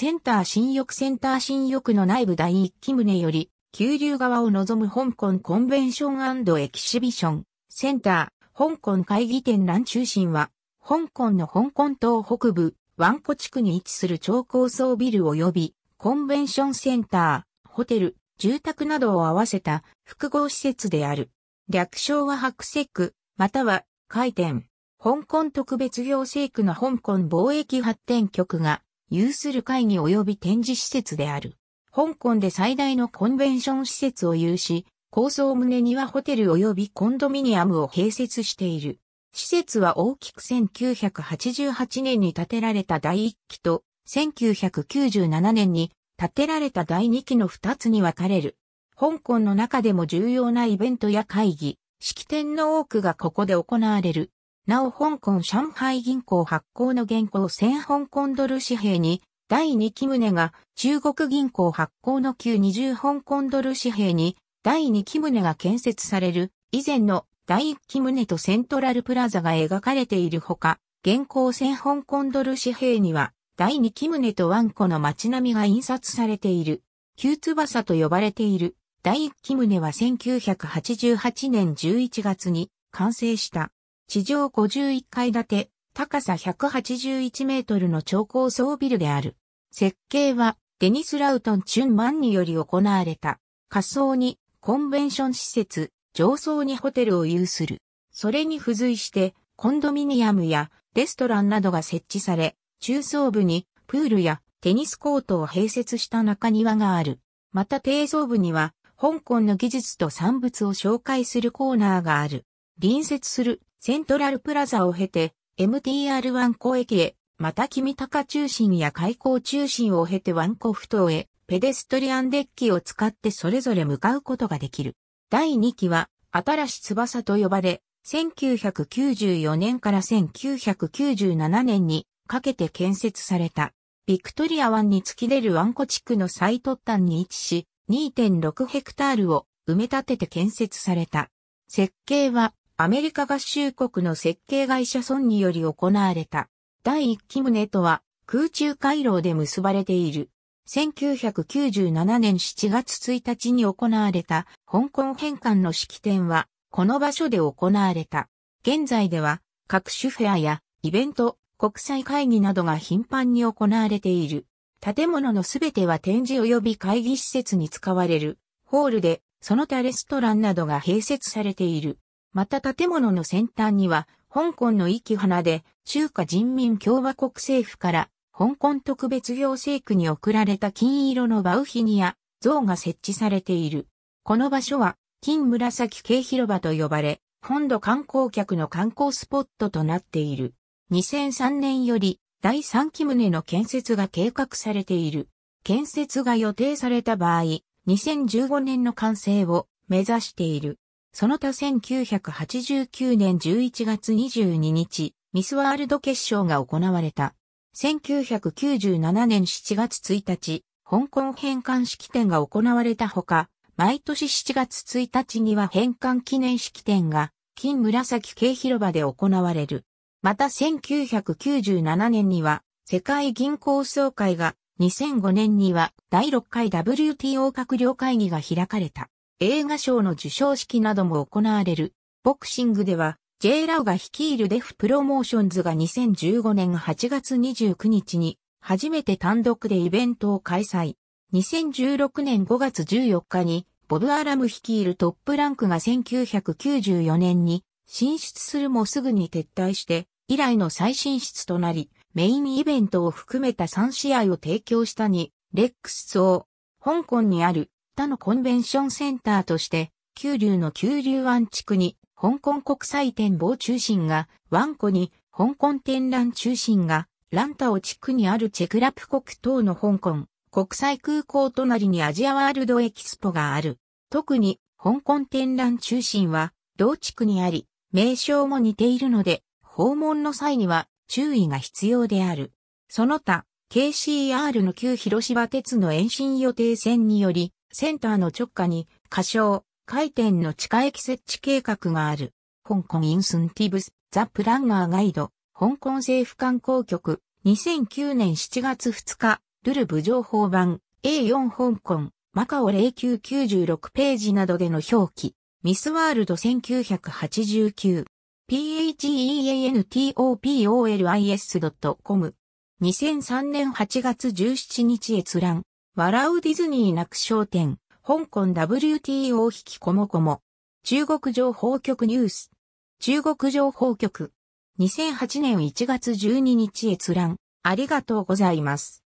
センター新翼センター新翼の内部第一期棟より、急流側を望む香港コンベンションエキシビション、センター、香港会議展覧中心は、香港の香港島北部、湾湖地区に位置する超高層ビル及び、コンベンションセンター、ホテル、住宅などを合わせた複合施設である。略称は白石区、または、回転。香港特別行政区の香港貿易発展局が、有する会議及び展示施設である。香港で最大のコンベンション施設を有し、高層棟にはホテル及びコンドミニアムを併設している。施設は大きく1988年に建てられた第1期と1997年に建てられた第2期の2つに分かれる。香港の中でも重要なイベントや会議、式典の多くがここで行われる。なお香港上海銀行発行の現行1000香港ドル紙幣に、第2期宗が中国銀行発行の旧20香港ドル紙幣に、第2期宗が建設される以前の第1期宗とセントラルプラザが描かれているほか、現行1000香港ドル紙幣には、第2期宗とワンコの街並みが印刷されている。旧翼と呼ばれている第1期宗は1988年11月に完成した。地上51階建て、高さ181メートルの超高層ビルである。設計は、デニス・ラウトン・チュンマンにより行われた。仮想に、コンベンション施設、上層にホテルを有する。それに付随して、コンドミニアムやレストランなどが設置され、中層部にプールやテニスコートを併設した中庭がある。また低層部には、香港の技術と産物を紹介するコーナーがある。隣接するセントラルプラザを経て、MTR1 湖駅へ、また君高中心や海港中心を経てワンコフ頭へ、ペデストリアンデッキを使ってそれぞれ向かうことができる。第2期は、新し翼と呼ばれ、1994年から1997年にかけて建設された。ビクトリア湾に突き出るワンコ地区の最突端に位置し、2.6ヘクタールを埋め立てて建設された。設計はアメリカ合衆国の設計会社ソンにより行われた。第1期胸とは空中回廊で結ばれている。1997年7月1日に行われた香港返還の式典はこの場所で行われた。現在では各種フェアやイベント、国際会議などが頻繁に行われている。建物のすべては展示及び会議施設に使われるホールで、その他レストランなどが併設されている。また建物の先端には、香港の息花で、中華人民共和国政府から、香港特別行政区に送られた金色のバウヒニア、像が設置されている。この場所は、金紫系広場と呼ばれ、本土観光客の観光スポットとなっている。2003年より、第3期棟の建設が計画されている。建設が予定された場合、2015年の完成を目指している。その他1989年11月22日、ミスワールド決勝が行われた。1997年7月1日、香港返還式典が行われたほか、毎年7月1日には返還記念式典が、金紫系広場で行われる。また1997年には、世界銀行総会が、2005年には第6回 WTO 閣僚会議が開かれた。映画賞の授賞式なども行われる。ボクシングでは、J ラウが率いるデフプロモーションズが2015年8月29日に初めて単独でイベントを開催。2016年5月14日にボブ・アラム率いるトップランクが1994年に進出するもすぐに撤退して以来の再進出となりメインイベントを含めた3試合を提供したにレックスを香港にある他のコンベンションセンターとして、九龍の九龍湾地区に香港国際展望中心が、湾湖に香港展覧中心が、ランタオ地区にあるチェクラプ国等の香港、国際空港隣にアジアワールドエキスポがある。特に、香港展覧中心は、同地区にあり、名称も似ているので、訪問の際には注意が必要である。その他、KCR の旧広島鉄の延伸予定線により、センターの直下に、仮称、回転の地下駅設置計画がある。香港インスンティブス、ザ・プランナーガイド、香港政府観光局、2009年7月2日、ルルブ情報版、A4 香港、マカオ0996ページなどでの表記、ミスワールド1989、phentopolis.com、2003年8月17日閲覧。笑うディズニーなく商店、香港 WTO 引きこもこも、中国情報局ニュース、中国情報局、2008年1月12日閲覧、ありがとうございます。